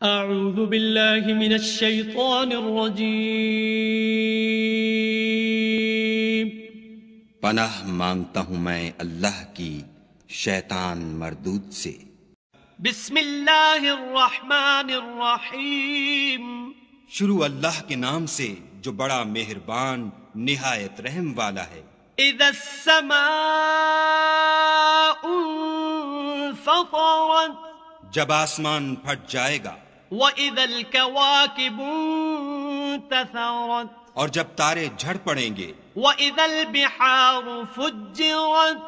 أعوذ بالله من الشيطان الرجيم पनाह मांगता हूं मैं अल्लाह की शैतान मरदूत से बिस्मिल्लाहिर्रहमानिर्रहीम शुरू अल्लाह के नाम से जो बड़ा मेहरबान निहायत रहम वाला है जब आसमान फट जाएगा और जब तारे झड़ पड़ेंगे وَإِذَا الْبِحَارُ बिहार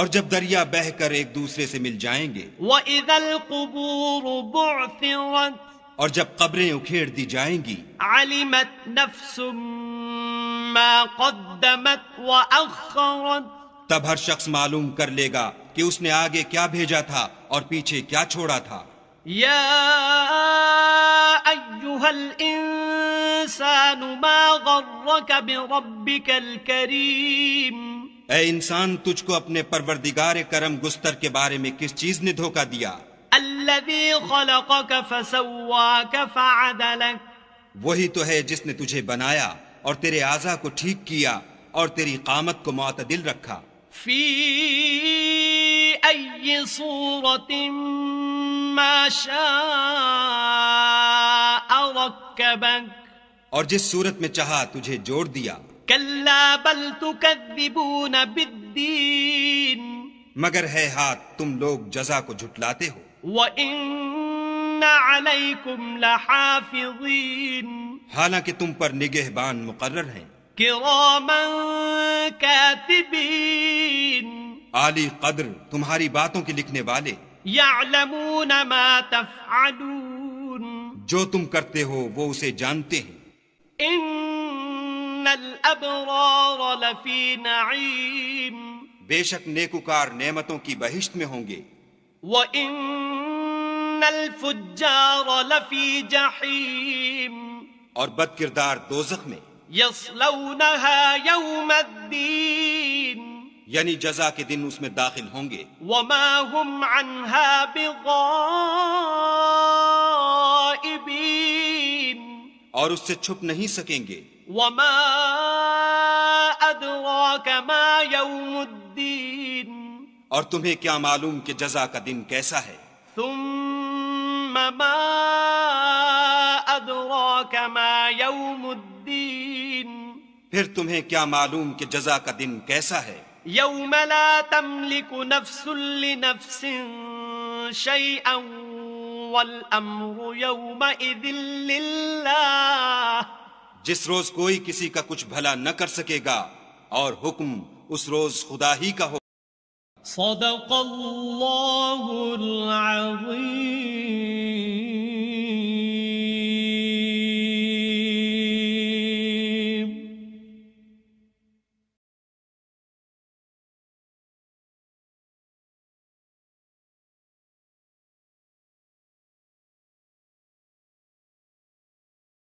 और जब दरिया बहकर एक दूसरे से मिल जाएंगे और जब कब्रें उखेड़ दी जाएंगी आलिमत نَفْسٌ तब हर शख्स मालूम कर लेगा कि उसने आगे क्या भेजा था और पीछे क्या छोड़ा था या इंसान तुझको अपने परवरदिगार करम गुस्तर के बारे में किस चीज ने धोखा दिया वही तो है जिसने तुझे बनाया और तेरे आजा को ठीक किया और तेरी कामत को मतदिल रखा फी अय रक्कबक और जिस सूरत में चाहा तुझे जोड़ दिया कल्ला बल तुकद्दिबून बिद्दीन मगर है हाथ तुम लोग जजा को झुटलाते हो व इन अलैकुम लहाफिजीन हालांकि तुम पर निगहबान मुकर्रर हैं किरामन कातिबीन आली कद्र तुम्हारी बातों के लिखने वाले यालमून मा तफअलून जो तुम करते हो वो उसे जानते हैं बेशक नेकुकार नेमतों की बहिश्त में होंगे वो इन लफी जहीम और बद किरदार दोजख में यानी जजा के दिन उसमें दाखिल होंगे वमा हुम अनहा और उससे छुप नहीं सकेंगे और तुम्हें क्या मालूम कि जजा का दिन कैसा है फिर तुम्हें क्या मालूम कि जजा का दिन कैसा है यौमला तमलिकु नफ्सुल्ली नफ्सिन शैअन जिस रोज कोई किसी का कुछ भला न कर सकेगा और हुक्म उस रोज खुदा ही का हो सदक